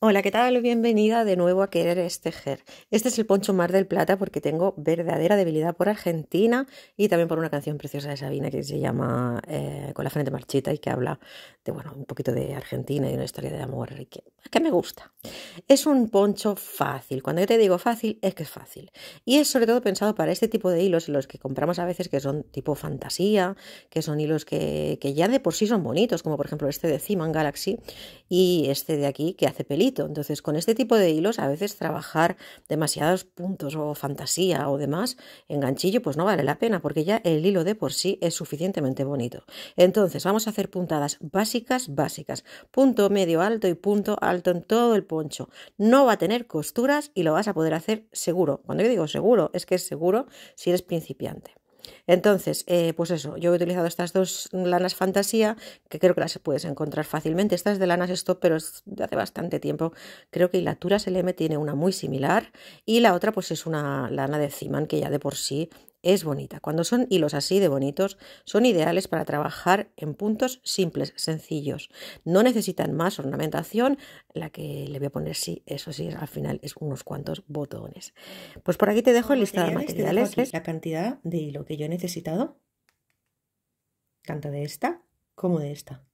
Hola, ¿qué tal? Bienvenida de nuevo a Querer Estejer. Este es el Poncho Mar del Plata porque tengo verdadera debilidad por Argentina y también por una canción preciosa de Sabina que se llama eh, Con la frente marchita y que habla de, bueno, un poquito de Argentina y una historia de amor que, que me gusta. Es un poncho fácil. Cuando yo te digo fácil, es que es fácil. Y es sobre todo pensado para este tipo de hilos, los que compramos a veces que son tipo fantasía, que son hilos que, ya de por sí son bonitos, como por ejemplo este de Zeman Galaxy y este de aquí que hace películas entonces, con este tipo de hilos, a veces trabajar demasiados puntos o fantasía o demás en ganchillo, pues no vale la pena, porque ya el hilo de por sí es suficientemente bonito. Entonces, vamos a hacer puntadas básicas, básicas. Punto medio alto y punto alto en todo el poncho. No va a tener costuras y lo vas a poder hacer seguro. Cuando yo digo seguro, es que es seguro si eres principiante. Entonces, eh, pues eso, yo he utilizado estas dos lanas fantasía, que creo que las puedes encontrar fácilmente. Esta es de lanas stop, pero es de hace bastante tiempo. Creo que Hilatura LM tiene una muy similar y la otra pues es una lana de Ziman que ya de por sí es bonita. Cuando son hilos así de bonitos, son ideales para trabajar en puntos simples, sencillos. No necesitan más ornamentación, la que le voy a poner sí, eso sí, al final es unos cuantos botones. Pues por aquí te dejo el listado de materiales. la cantidad de hilo que yo he necesitado, tanto de esta como de esta.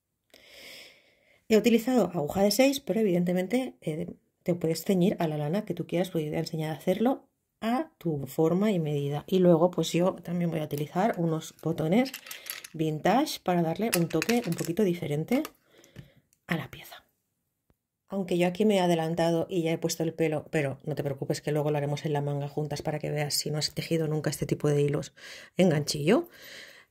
He utilizado aguja de 6, pero evidentemente eh, te puedes ceñir a la lana que tú quieras, voy pues a enseñar a hacerlo a tu forma y medida. Y luego pues yo también voy a utilizar unos botones vintage para darle un toque un poquito diferente a la pieza. Aunque yo aquí me he adelantado y ya he puesto el pelo, pero no te preocupes que luego lo haremos en la manga juntas para que veas si no has tejido nunca este tipo de hilos en ganchillo.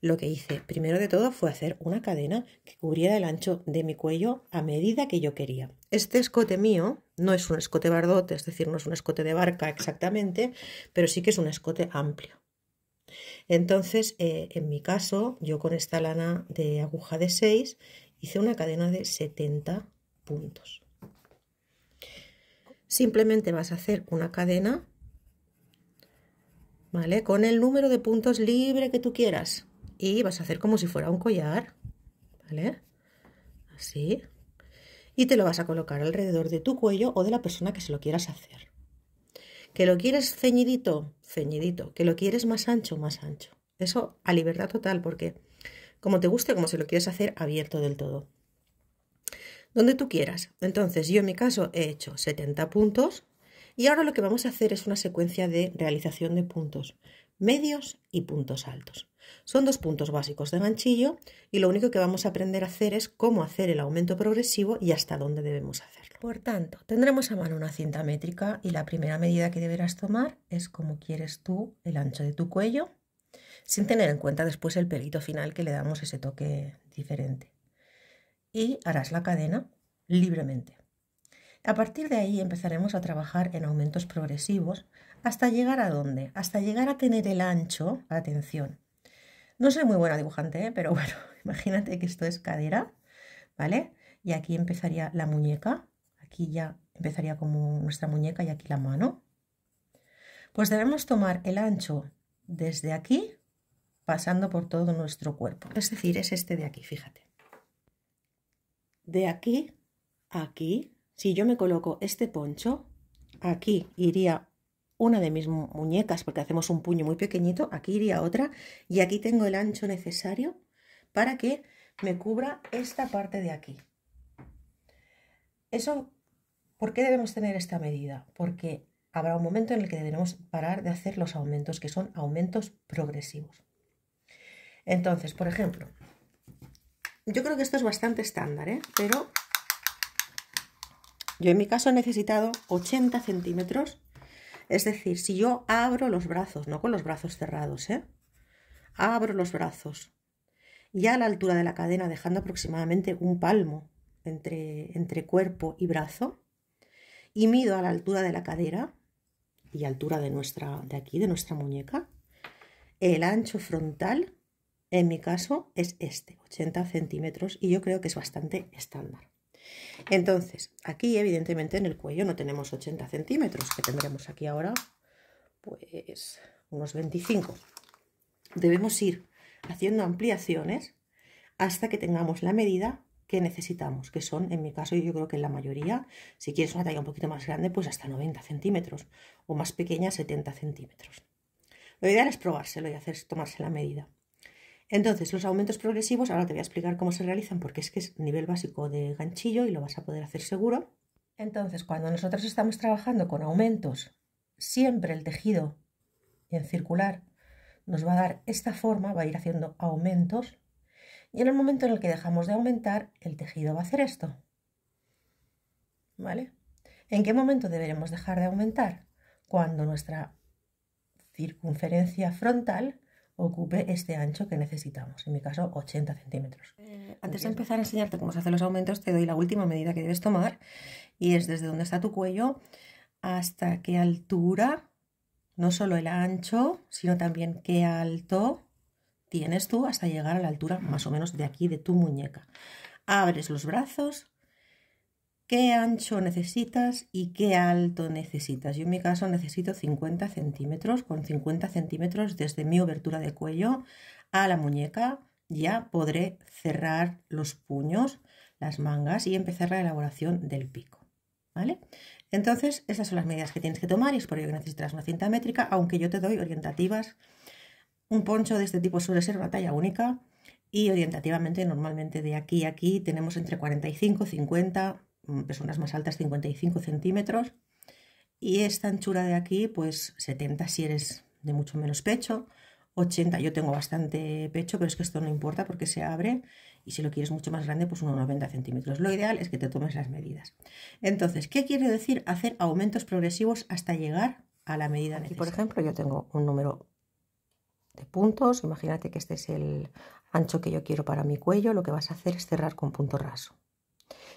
Lo que hice primero de todo fue hacer una cadena que cubriera el ancho de mi cuello a medida que yo quería. Este escote mío no es un escote bardote, es decir, no es un escote de barca exactamente, pero sí que es un escote amplio. Entonces, eh, en mi caso, yo con esta lana de aguja de 6 hice una cadena de 70 puntos. Simplemente vas a hacer una cadena, ¿vale? Con el número de puntos libre que tú quieras y vas a hacer como si fuera un collar, ¿vale? Así. Y te lo vas a colocar alrededor de tu cuello o de la persona que se lo quieras hacer. ¿Que lo quieres ceñidito? Ceñidito. ¿Que lo quieres más ancho? Más ancho. Eso a libertad total, porque como te guste, como se lo quieres hacer, abierto del todo. Donde tú quieras. Entonces, yo en mi caso he hecho 70 puntos, y ahora lo que vamos a hacer es una secuencia de realización de puntos medios y puntos altos. Son dos puntos básicos de ganchillo y lo único que vamos a aprender a hacer es cómo hacer el aumento progresivo y hasta dónde debemos hacerlo. Por tanto, tendremos a mano una cinta métrica y la primera medida que deberás tomar es como quieres tú el ancho de tu cuello, sin tener en cuenta después el pelito final que le damos ese toque diferente. Y harás la cadena libremente. A partir de ahí empezaremos a trabajar en aumentos progresivos hasta llegar a dónde, hasta llegar a tener el ancho, atención. No soy muy buena dibujante, ¿eh? pero bueno, imagínate que esto es cadera, ¿vale? Y aquí empezaría la muñeca, aquí ya empezaría como nuestra muñeca y aquí la mano. Pues debemos tomar el ancho desde aquí, pasando por todo nuestro cuerpo. Es decir, es este de aquí, fíjate. De aquí a aquí si yo me coloco este poncho, aquí iría una de mis muñecas, porque hacemos un puño muy pequeñito, aquí iría otra, y aquí tengo el ancho necesario para que me cubra esta parte de aquí. Eso, ¿por qué debemos tener esta medida? Porque habrá un momento en el que debemos parar de hacer los aumentos, que son aumentos progresivos. Entonces, por ejemplo, yo creo que esto es bastante estándar, ¿eh? pero yo en mi caso he necesitado 80 centímetros, es decir, si yo abro los brazos, no con los brazos cerrados, ¿eh? abro los brazos, ya a la altura de la cadena, dejando aproximadamente un palmo entre, entre cuerpo y brazo, y mido a la altura de la cadera y altura de nuestra de aquí, de nuestra muñeca, el ancho frontal, en mi caso, es este, 80 centímetros, y yo creo que es bastante estándar. Entonces, aquí evidentemente en el cuello no tenemos 80 centímetros, que tendremos aquí ahora pues unos 25. Debemos ir haciendo ampliaciones hasta que tengamos la medida que necesitamos, que son, en mi caso, yo creo que en la mayoría, si quieres una talla un poquito más grande, pues hasta 90 centímetros, o más pequeña, 70 centímetros. Lo ideal es probárselo y hacer, tomarse la medida. Entonces, los aumentos progresivos, ahora te voy a explicar cómo se realizan porque es que es nivel básico de ganchillo y lo vas a poder hacer seguro. Entonces, cuando nosotros estamos trabajando con aumentos, siempre el tejido en circular nos va a dar esta forma, va a ir haciendo aumentos y en el momento en el que dejamos de aumentar, el tejido va a hacer esto. ¿Vale? ¿En qué momento deberemos dejar de aumentar? Cuando nuestra circunferencia frontal ocupe este ancho que necesitamos, en mi caso 80 centímetros. Eh, antes de empezar a enseñarte cómo se hacen los aumentos, te doy la última medida que debes tomar y es desde donde está tu cuello hasta qué altura, no solo el ancho, sino también qué alto tienes tú hasta llegar a la altura más o menos de aquí de tu muñeca. Abres los brazos qué ancho necesitas y qué alto necesitas. Yo en mi caso necesito 50 centímetros, con 50 centímetros desde mi obertura de cuello a la muñeca ya podré cerrar los puños, las mangas y empezar la elaboración del pico. ¿Vale? Entonces, esas son las medidas que tienes que tomar y es por ello que necesitarás una cinta métrica, aunque yo te doy orientativas. Un poncho de este tipo suele ser una talla única y orientativamente normalmente de aquí a aquí tenemos entre 45, 50, Mm, personas más altas 55 centímetros y esta anchura de aquí pues 70 si eres de mucho menos pecho, 80 yo tengo bastante pecho pero es que esto no importa porque se abre y si lo quieres mucho más grande pues unos 90 centímetros. Lo ideal es que te tomes las medidas. Entonces, ¿qué quiere decir hacer aumentos progresivos hasta llegar a la medida necesaria? Aquí, por ejemplo, yo tengo un número de puntos, imagínate que este es el ancho que yo quiero para mi cuello, lo que vas a hacer es cerrar con punto raso.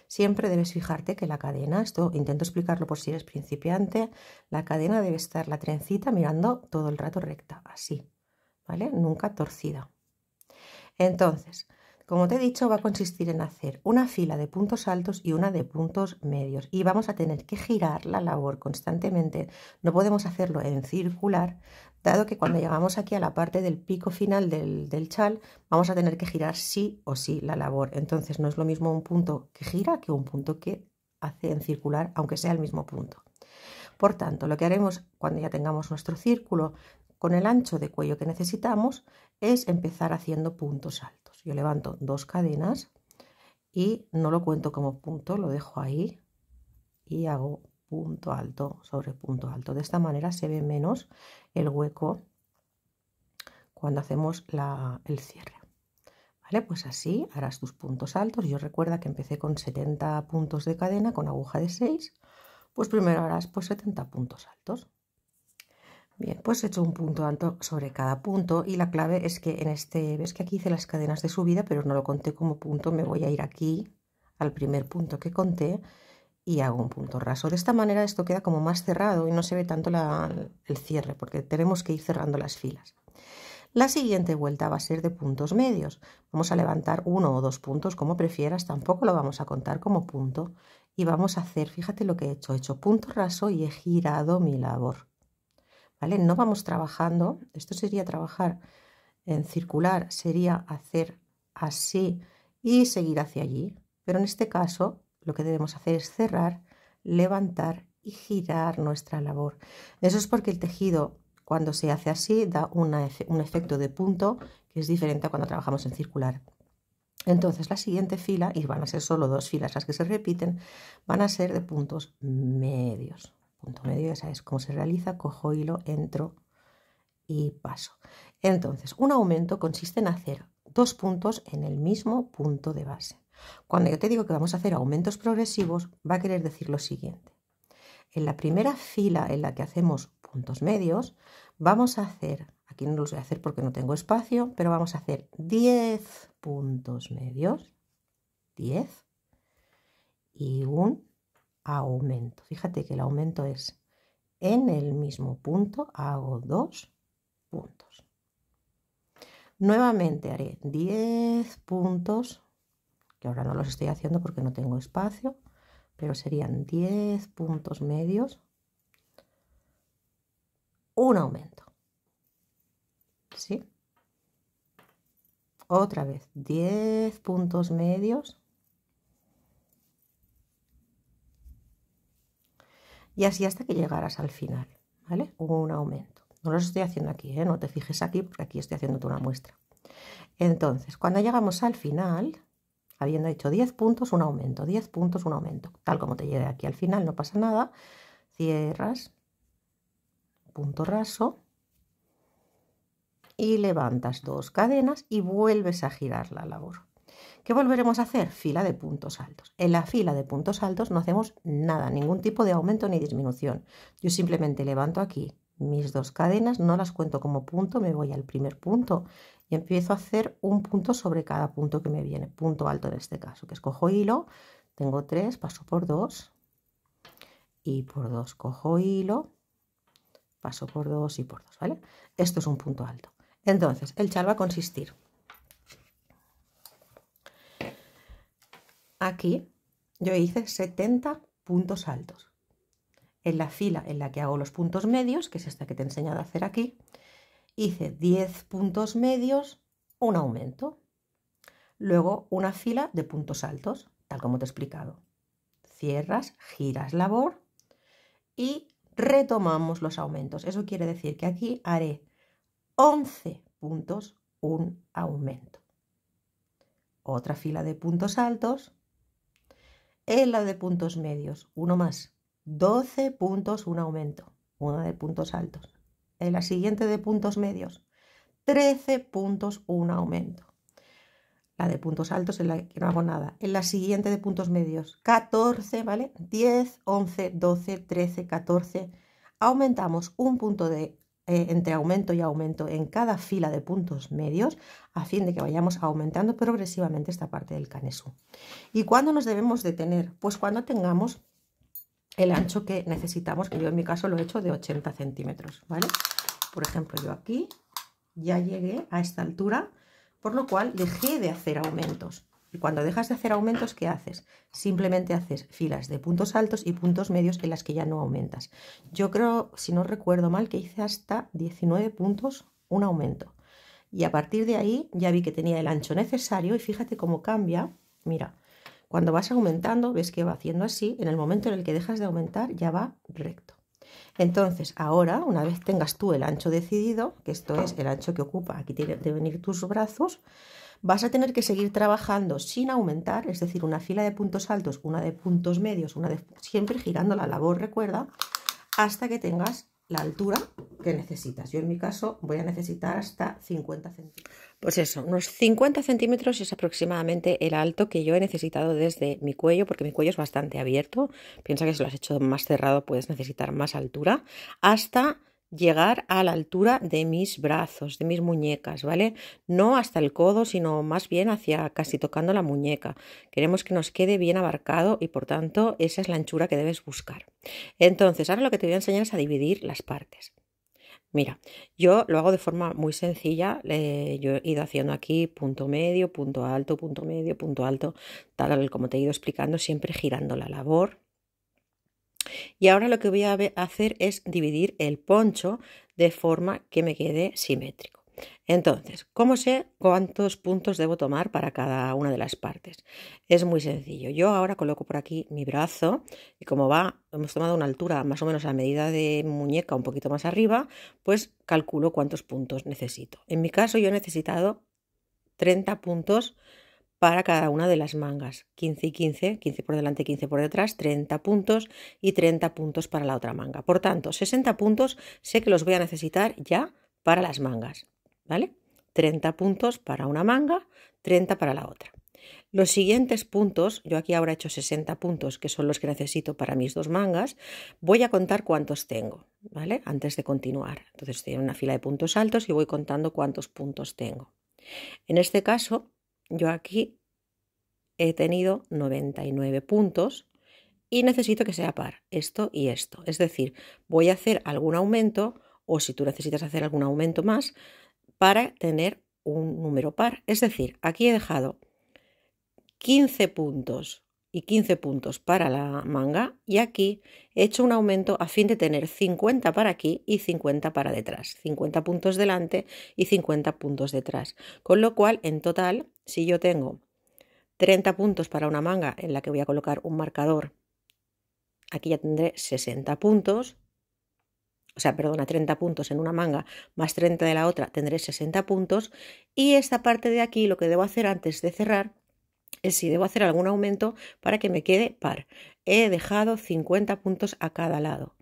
Siempre debes fijarte que la cadena, esto intento explicarlo por si eres principiante, la cadena debe estar la trencita mirando todo el rato recta, así, ¿vale? Nunca torcida. Entonces, como te he dicho, va a consistir en hacer una fila de puntos altos y una de puntos medios y vamos a tener que girar la labor constantemente. No podemos hacerlo en circular, dado que cuando llegamos aquí a la parte del pico final del, chal, vamos a tener que girar sí o sí la labor. Entonces no es lo mismo un punto que gira que un punto que hace en circular, aunque sea el mismo punto. Por tanto, lo que haremos cuando ya tengamos nuestro círculo con el ancho de cuello que necesitamos es empezar haciendo puntos altos yo levanto dos cadenas y no lo cuento como punto, lo dejo ahí y hago punto alto sobre punto alto. De esta manera se ve menos el hueco cuando hacemos el cierre. ¿Vale? Pues así harás tus puntos altos. Yo recuerda que empecé con 70 puntos de cadena con aguja de 6. Pues primero harás pues 70 puntos altos. Bien, pues he hecho un punto alto sobre cada punto y la clave es que en este, ves que aquí hice las cadenas de subida, pero no lo conté como punto, me voy a ir aquí al primer punto que conté y hago un punto raso. De esta manera esto queda como más cerrado y no se ve tanto el cierre porque tenemos que ir cerrando las filas. La siguiente vuelta va a ser de puntos medios. Vamos a levantar uno o dos puntos como prefieras, tampoco lo vamos a contar como punto. Y vamos a hacer, fíjate lo que he hecho, he hecho punto raso y he girado mi labor. No vamos trabajando, esto sería trabajar en circular, sería hacer así y seguir hacia allí, pero en este caso lo que debemos hacer es cerrar, levantar y girar nuestra labor. Eso es porque el tejido cuando se hace así da un efecto de punto que es diferente a cuando trabajamos en circular. Entonces la siguiente fila, y van a ser solo dos filas las que se repiten, van a ser de puntos medios punto medio, ya sabes cómo se realiza, cojo hilo, entro y paso. Entonces, un aumento consiste en hacer dos puntos en el mismo punto de base. Cuando yo te digo que vamos a hacer aumentos progresivos, va a querer decir lo siguiente. En la primera fila en la que hacemos puntos medios, vamos a hacer, aquí no los voy a hacer porque no tengo espacio, pero vamos a hacer 10 puntos medios, 10 y un aumento. Fíjate que el aumento es en el mismo punto, hago dos puntos. Nuevamente haré 10 puntos, que ahora no los estoy haciendo porque no tengo espacio, pero serían 10 puntos medios, un aumento. ¿Sí? Otra vez, 10 puntos medios, y así hasta que llegaras al final, ¿vale? un aumento. No lo estoy haciendo aquí, ¿eh? no te fijes aquí porque aquí estoy haciéndote una muestra. Entonces, cuando llegamos al final, habiendo hecho 10 puntos, un aumento, 10 puntos, un aumento. Tal como te llegue aquí al final, no pasa nada. Cierras, punto raso, y levantas dos cadenas y vuelves a girar la labor. ¿Qué volveremos a hacer? Fila de puntos altos. En la fila de puntos altos no hacemos nada, ningún tipo de aumento ni disminución. Yo simplemente levanto aquí mis dos cadenas, no las cuento como punto, me voy al primer punto y empiezo a hacer un punto sobre cada punto que me viene, punto alto en este caso, que cojo hilo, tengo tres, paso por dos y por dos cojo hilo, paso por dos y por dos, ¿vale? Esto es un punto alto. Entonces, el chal va a consistir Aquí yo hice 70 puntos altos. En la fila en la que hago los puntos medios, que es esta que te he enseñado a hacer aquí, hice 10 puntos medios, un aumento. Luego una fila de puntos altos, tal como te he explicado. Cierras, giras labor y retomamos los aumentos. Eso quiere decir que aquí haré 11 puntos, un aumento. Otra fila de puntos altos, en la de puntos medios, uno más. 12 puntos, un aumento, una de puntos altos. En la siguiente de puntos medios, 13 puntos, un aumento. La de puntos altos en la que no hago nada. En la siguiente de puntos medios, 14, ¿vale? 10, 11, 12, 13, 14. Aumentamos un punto de eh, entre aumento y aumento en cada fila de puntos medios a fin de que vayamos aumentando progresivamente esta parte del canesú. ¿Y cuándo nos debemos detener? Pues cuando tengamos el ancho que necesitamos, que yo en mi caso lo he hecho de 80 centímetros, ¿vale? Por ejemplo, yo aquí ya llegué a esta altura, por lo cual dejé de hacer aumentos. Y cuando dejas de hacer aumentos, ¿qué haces? Simplemente haces filas de puntos altos y puntos medios en las que ya no aumentas. Yo creo, si no recuerdo mal, que hice hasta 19 puntos un aumento. Y a partir de ahí ya vi que tenía el ancho necesario y fíjate cómo cambia. Mira, cuando vas aumentando, ves que va haciendo así, en el momento en el que dejas de aumentar ya va recto. Entonces, ahora, una vez tengas tú el ancho decidido, que esto es el ancho que ocupa, aquí que venir tus brazos, vas a tener que seguir trabajando sin aumentar, es decir, una fila de puntos altos, una de puntos medios, una de siempre girando la labor, recuerda, hasta que tengas la altura que necesitas. Yo en mi caso voy a necesitar hasta 50 centímetros. Pues eso, unos 50 centímetros es aproximadamente el alto que yo he necesitado desde mi cuello, porque mi cuello es bastante abierto. Piensa que si lo has hecho más cerrado puedes necesitar más altura, hasta llegar a la altura de mis brazos, de mis muñecas, ¿vale? No hasta el codo, sino más bien hacia casi tocando la muñeca. Queremos que nos quede bien abarcado y por tanto esa es la anchura que debes buscar. Entonces, ahora lo que te voy a enseñar es a dividir las partes. Mira, yo lo hago de forma muy sencilla, eh, yo he ido haciendo aquí punto medio, punto alto, punto medio, punto alto, tal como te he ido explicando, siempre girando la labor y ahora lo que voy a hacer es dividir el poncho de forma que me quede simétrico. Entonces, ¿cómo sé cuántos puntos debo tomar para cada una de las partes? Es muy sencillo. Yo ahora coloco por aquí mi brazo y como va, hemos tomado una altura más o menos a medida de muñeca, un poquito más arriba, pues calculo cuántos puntos necesito. En mi caso yo he necesitado 30 puntos para cada una de las mangas. 15 y 15, 15 por delante, 15 por detrás, 30 puntos y 30 puntos para la otra manga. Por tanto, 60 puntos sé que los voy a necesitar ya para las mangas, ¿vale? 30 puntos para una manga, 30 para la otra. Los siguientes puntos, yo aquí ahora he hecho 60 puntos, que son los que necesito para mis dos mangas, voy a contar cuántos tengo, ¿vale? Antes de continuar. Entonces tengo una fila de puntos altos y voy contando cuántos puntos tengo. En este caso, yo aquí he tenido 99 puntos y necesito que sea par, esto y esto. Es decir, voy a hacer algún aumento o si tú necesitas hacer algún aumento más para tener un número par. Es decir, aquí he dejado 15 puntos y 15 puntos para la manga y aquí he hecho un aumento a fin de tener 50 para aquí y 50 para detrás, 50 puntos delante y 50 puntos detrás. Con lo cual, en total, si yo tengo 30 puntos para una manga en la que voy a colocar un marcador, aquí ya tendré 60 puntos, o sea, perdona, 30 puntos en una manga más 30 de la otra, tendré 60 puntos y esta parte de aquí lo que debo hacer antes de cerrar es si debo hacer algún aumento para que me quede par. He dejado 50 puntos a cada lado.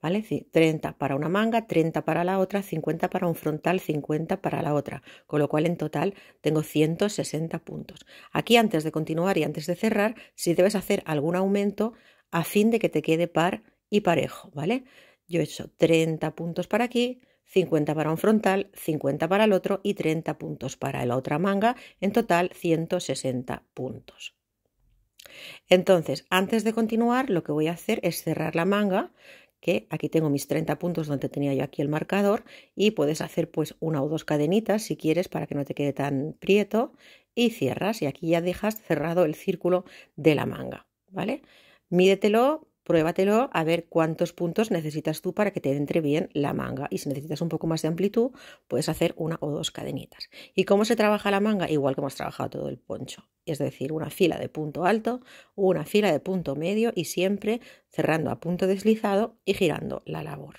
¿Vale? 30 para una manga, 30 para la otra, 50 para un frontal, 50 para la otra, con lo cual en total tengo 160 puntos. Aquí antes de continuar y antes de cerrar, si debes hacer algún aumento a fin de que te quede par y parejo, ¿vale? Yo he hecho 30 puntos para aquí, 50 para un frontal, 50 para el otro y 30 puntos para la otra manga, en total 160 puntos. Entonces, antes de continuar, lo que voy a hacer es cerrar la manga, que aquí tengo mis 30 puntos donde tenía yo aquí el marcador, y puedes hacer pues una o dos cadenitas si quieres para que no te quede tan prieto, y cierras, y aquí ya dejas cerrado el círculo de la manga, ¿vale? Mídetelo pruébatelo a ver cuántos puntos necesitas tú para que te entre bien la manga. Y si necesitas un poco más de amplitud, puedes hacer una o dos cadenitas. ¿Y cómo se trabaja la manga? Igual que hemos trabajado todo el poncho. Es decir, una fila de punto alto, una fila de punto medio y siempre cerrando a punto deslizado y girando la labor.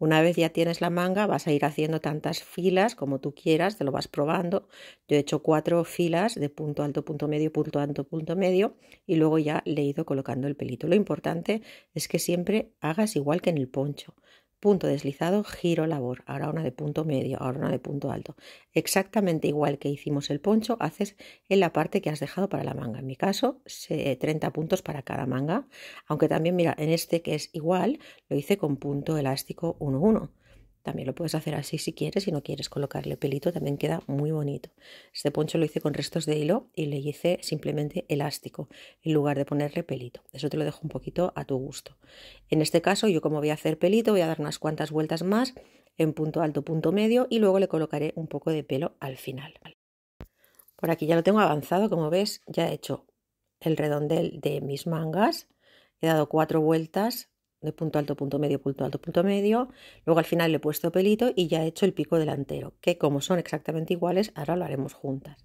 Una vez ya tienes la manga, vas a ir haciendo tantas filas como tú quieras, te lo vas probando. Yo he hecho cuatro filas de punto alto, punto medio, punto alto, punto medio y luego ya le he ido colocando el pelito. Lo importante es que siempre hagas igual que en el poncho punto deslizado, giro labor, ahora una de punto medio, ahora una de punto alto. Exactamente igual que hicimos el poncho, haces en la parte que has dejado para la manga. En mi caso, 30 eh, puntos para cada manga, aunque también mira, en este que es igual, lo hice con punto elástico 1-1. También lo puedes hacer así si quieres, si no quieres colocarle pelito, también queda muy bonito. Este poncho lo hice con restos de hilo y le hice simplemente elástico, en lugar de ponerle pelito. Eso te lo dejo un poquito a tu gusto. En este caso, yo como voy a hacer pelito, voy a dar unas cuantas vueltas más en punto alto, punto medio y luego le colocaré un poco de pelo al final. Por aquí ya lo tengo avanzado, como ves, ya he hecho el redondel de mis mangas, he dado cuatro vueltas de punto alto, punto medio, punto alto, punto medio. Luego al final le he puesto pelito y ya he hecho el pico delantero, que como son exactamente iguales, ahora lo haremos juntas.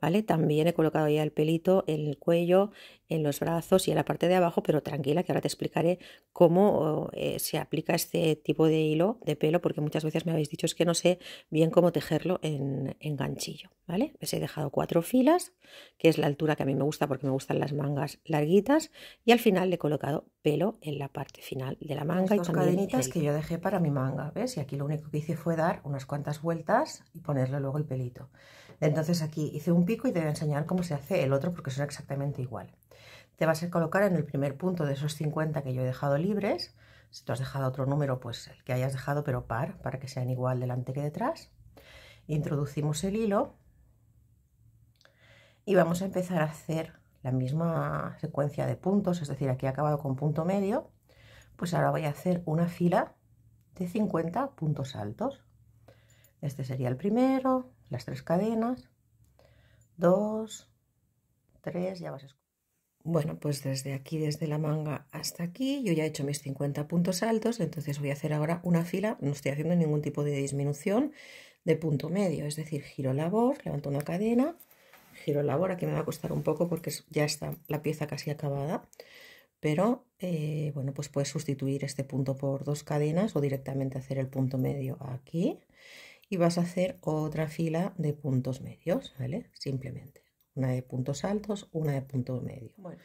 ¿Vale? También he colocado ya el pelito en el cuello en los brazos y en la parte de abajo, pero tranquila que ahora te explicaré cómo eh, se aplica este tipo de hilo de pelo, porque muchas veces me habéis dicho es que no sé bien cómo tejerlo en, ganchillo, ¿vale? Pues he dejado cuatro filas, que es la altura que a mí me gusta porque me gustan las mangas larguitas, y al final le he colocado pelo en la parte final de la manga. Las y cadenitas que yo dejé para mi manga, ¿ves? Y aquí lo único que hice fue dar unas cuantas vueltas y ponerle luego el pelito. Entonces aquí hice un pico y te voy a enseñar cómo se hace el otro porque son exactamente igual te vas a colocar en el primer punto de esos 50 que yo he dejado libres. Si tú has dejado otro número, pues el que hayas dejado, pero par, para que sean igual delante que detrás. Introducimos el hilo y vamos a empezar a hacer la misma secuencia de puntos, es decir, aquí he acabado con punto medio, pues ahora voy a hacer una fila de 50 puntos altos. Este sería el primero, las tres cadenas, dos, tres, ya vas a bueno, pues desde aquí, desde la manga hasta aquí, yo ya he hecho mis 50 puntos altos, entonces voy a hacer ahora una fila, no estoy haciendo ningún tipo de disminución de punto medio, es decir, giro labor, levanto una cadena, giro labor, aquí me va a costar un poco porque ya está la pieza casi acabada, pero eh, bueno, pues puedes sustituir este punto por dos cadenas o directamente hacer el punto medio aquí y vas a hacer otra fila de puntos medios, ¿vale? Simplemente una de puntos altos, una de punto medio. Bueno.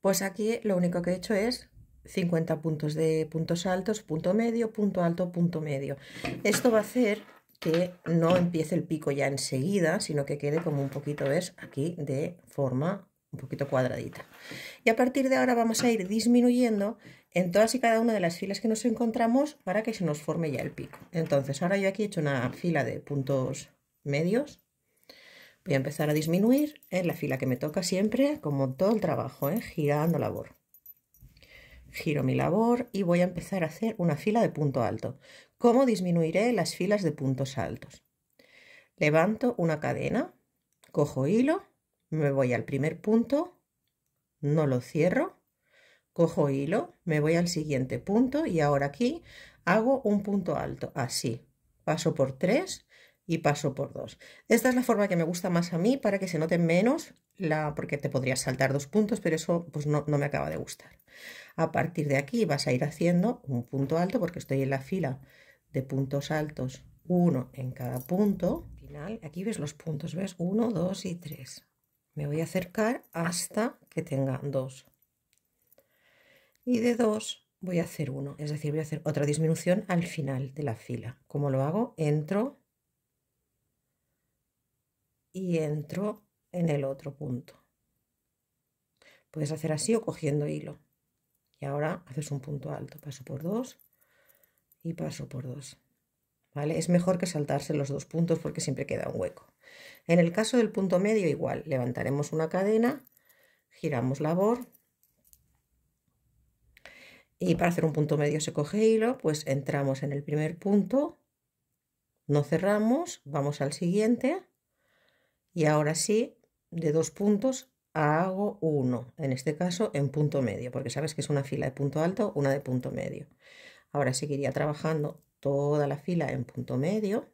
Pues aquí lo único que he hecho es 50 puntos de puntos altos, punto medio, punto alto, punto medio. Esto va a hacer que no empiece el pico ya enseguida, sino que quede como un poquito, es Aquí de forma un poquito cuadradita. Y a partir de ahora vamos a ir disminuyendo en todas y cada una de las filas que nos encontramos para que se nos forme ya el pico. Entonces, ahora yo aquí he hecho una fila de puntos medios, Voy a empezar a disminuir en ¿eh? la fila que me toca siempre, como todo el trabajo, ¿eh? girando labor. Giro mi labor y voy a empezar a hacer una fila de punto alto. ¿Cómo disminuiré las filas de puntos altos? Levanto una cadena, cojo hilo, me voy al primer punto, no lo cierro, cojo hilo, me voy al siguiente punto y ahora aquí hago un punto alto, así. Paso por tres, y paso por dos. Esta es la forma que me gusta más a mí para que se note menos, la, porque te podrías saltar dos puntos, pero eso pues no, me acaba de gustar. A partir de aquí vas a ir haciendo un punto alto, porque estoy en la fila de puntos altos, uno en cada punto. Final, aquí ves los puntos, ves, uno, dos y tres. Me voy a acercar hasta que tenga dos. Y de dos voy a hacer uno, es decir, voy a hacer otra disminución al final de la fila. Como lo hago? Entro y entro en el otro punto. Puedes hacer así o cogiendo hilo. Y ahora haces un punto alto, paso por dos y paso por dos. ¿Vale? Es mejor que saltarse los dos puntos porque siempre queda un hueco. En el caso del punto medio igual, levantaremos una cadena, giramos labor y para hacer un punto medio se coge hilo, pues entramos en el primer punto, no cerramos, vamos al siguiente y ahora sí, de dos puntos hago uno, en este caso en punto medio, porque sabes que es una fila de punto alto, una de punto medio. Ahora seguiría trabajando toda la fila en punto medio.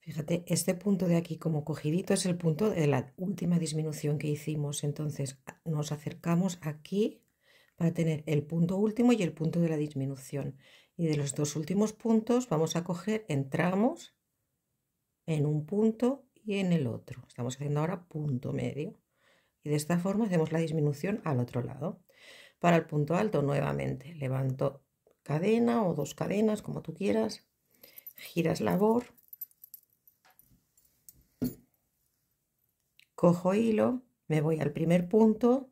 Fíjate, este punto de aquí como cogidito es el punto de la última disminución que hicimos. Entonces nos acercamos aquí para tener el punto último y el punto de la disminución. Y de los dos últimos puntos vamos a coger, entramos en un punto y en el otro. Estamos haciendo ahora punto medio. Y de esta forma hacemos la disminución al otro lado. Para el punto alto, nuevamente, levanto cadena o dos cadenas, como tú quieras. Giras labor. Cojo hilo, me voy al primer punto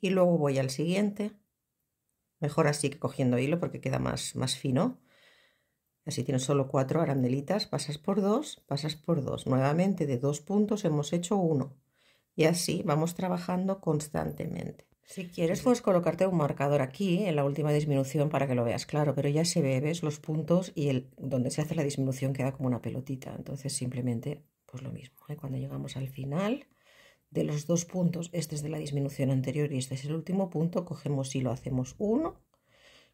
y luego voy al siguiente. Mejor así que cogiendo hilo porque queda más, más fino. Así tienes solo cuatro arandelitas, pasas por dos, pasas por dos. Nuevamente de dos puntos hemos hecho uno. Y así vamos trabajando constantemente. Si quieres puedes colocarte un marcador aquí en la última disminución para que lo veas claro, pero ya se ve, ves los puntos y el, donde se hace la disminución queda como una pelotita. Entonces simplemente pues lo mismo. ¿eh? Cuando llegamos al final de los dos puntos, este es de la disminución anterior y este es el último punto, cogemos y lo hacemos uno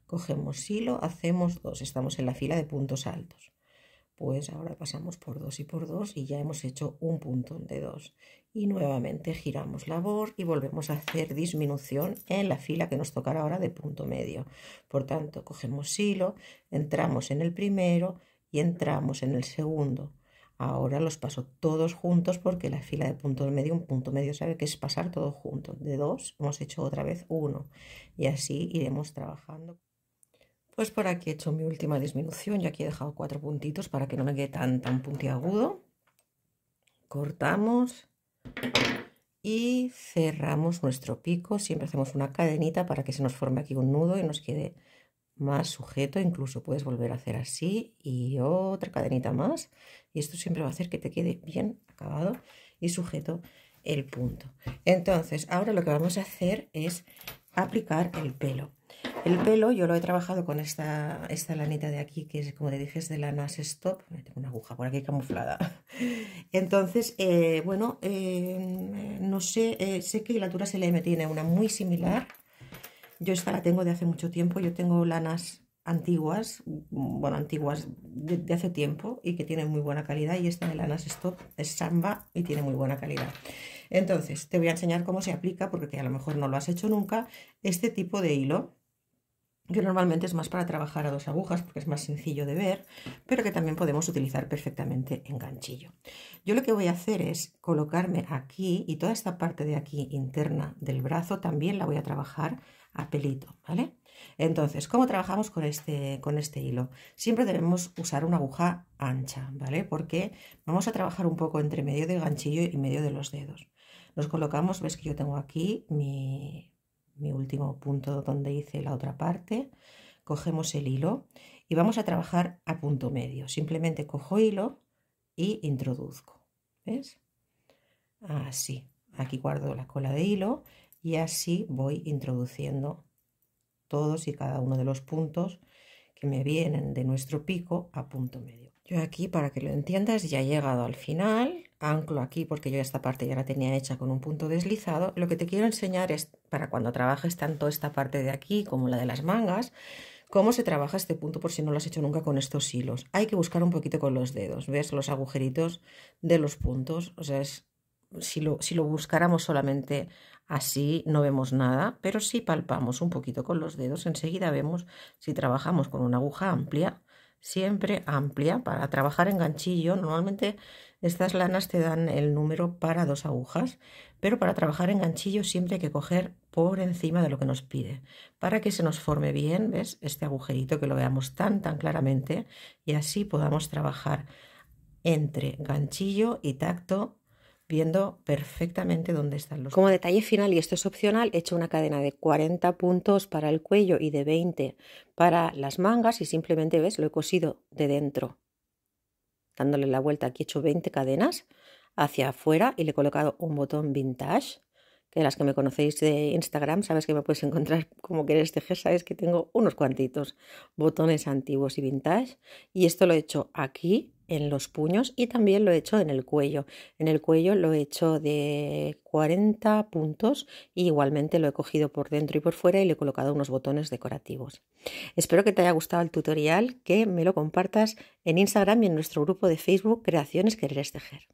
Cogemos hilo, hacemos dos, estamos en la fila de puntos altos. Pues ahora pasamos por dos y por dos y ya hemos hecho un punto de dos. Y nuevamente giramos labor y volvemos a hacer disminución en la fila que nos tocará ahora de punto medio. Por tanto, cogemos hilo, entramos en el primero y entramos en el segundo. Ahora los paso todos juntos porque la fila de puntos medio, un punto medio sabe que es pasar todos juntos De dos hemos hecho otra vez uno y así iremos trabajando. Pues por aquí he hecho mi última disminución. ya aquí he dejado cuatro puntitos para que no me quede tan, tan puntiagudo. Cortamos y cerramos nuestro pico. Siempre hacemos una cadenita para que se nos forme aquí un nudo y nos quede más sujeto. Incluso puedes volver a hacer así y otra cadenita más. Y esto siempre va a hacer que te quede bien acabado y sujeto el punto. Entonces, ahora lo que vamos a hacer es aplicar el pelo. El pelo yo lo he trabajado con esta, esta lanita de aquí, que es como te dije, es de lanas stop. Tengo una aguja por aquí camuflada. Entonces, eh, bueno, eh, no sé, eh, sé que la Tura SLM tiene una muy similar. Yo esta la tengo de hace mucho tiempo. Yo tengo lanas antiguas, bueno, antiguas de, hace tiempo y que tienen muy buena calidad. Y esta de lanas stop es samba y tiene muy buena calidad. Entonces, te voy a enseñar cómo se aplica, porque a lo mejor no lo has hecho nunca, este tipo de hilo que normalmente es más para trabajar a dos agujas porque es más sencillo de ver, pero que también podemos utilizar perfectamente en ganchillo. Yo lo que voy a hacer es colocarme aquí y toda esta parte de aquí interna del brazo también la voy a trabajar a pelito, ¿vale? Entonces, ¿cómo trabajamos con este, con este hilo? Siempre debemos usar una aguja ancha, ¿vale? Porque vamos a trabajar un poco entre medio del ganchillo y medio de los dedos. Nos colocamos, ves que yo tengo aquí mi, mi último punto donde hice la otra parte, cogemos el hilo y vamos a trabajar a punto medio. Simplemente cojo hilo y introduzco. ¿Ves? Así. Aquí guardo la cola de hilo y así voy introduciendo todos y cada uno de los puntos que me vienen de nuestro pico a punto medio. Yo aquí, para que lo entiendas, ya he llegado al final anclo aquí porque yo esta parte ya la tenía hecha con un punto deslizado. Lo que te quiero enseñar es para cuando trabajes tanto esta parte de aquí como la de las mangas, cómo se trabaja este punto por si no lo has hecho nunca con estos hilos. Hay que buscar un poquito con los dedos, ¿ves? Los agujeritos de los puntos, o sea, si, si lo buscáramos solamente así no vemos nada, pero si palpamos un poquito con los dedos, enseguida vemos si trabajamos con una aguja amplia siempre amplia para trabajar en ganchillo. Normalmente estas lanas te dan el número para dos agujas, pero para trabajar en ganchillo siempre hay que coger por encima de lo que nos pide, para que se nos forme bien, ¿ves? Este agujerito que lo veamos tan tan claramente y así podamos trabajar entre ganchillo y tacto viendo perfectamente dónde están los. Como detalle final, y esto es opcional, he hecho una cadena de 40 puntos para el cuello y de 20 para las mangas y simplemente ves, lo he cosido de dentro. Dándole la vuelta, aquí he hecho 20 cadenas hacia afuera y le he colocado un botón vintage. Que las que me conocéis de Instagram, sabes que me puedes encontrar como quieres tejer, sabes que tengo unos cuantitos botones antiguos y vintage. Y esto lo he hecho aquí en los puños y también lo he hecho en el cuello. En el cuello lo he hecho de 40 puntos igualmente lo he cogido por dentro y por fuera y le he colocado unos botones decorativos. Espero que te haya gustado el tutorial, que me lo compartas en Instagram y en nuestro grupo de Facebook Creaciones Quereres Tejer.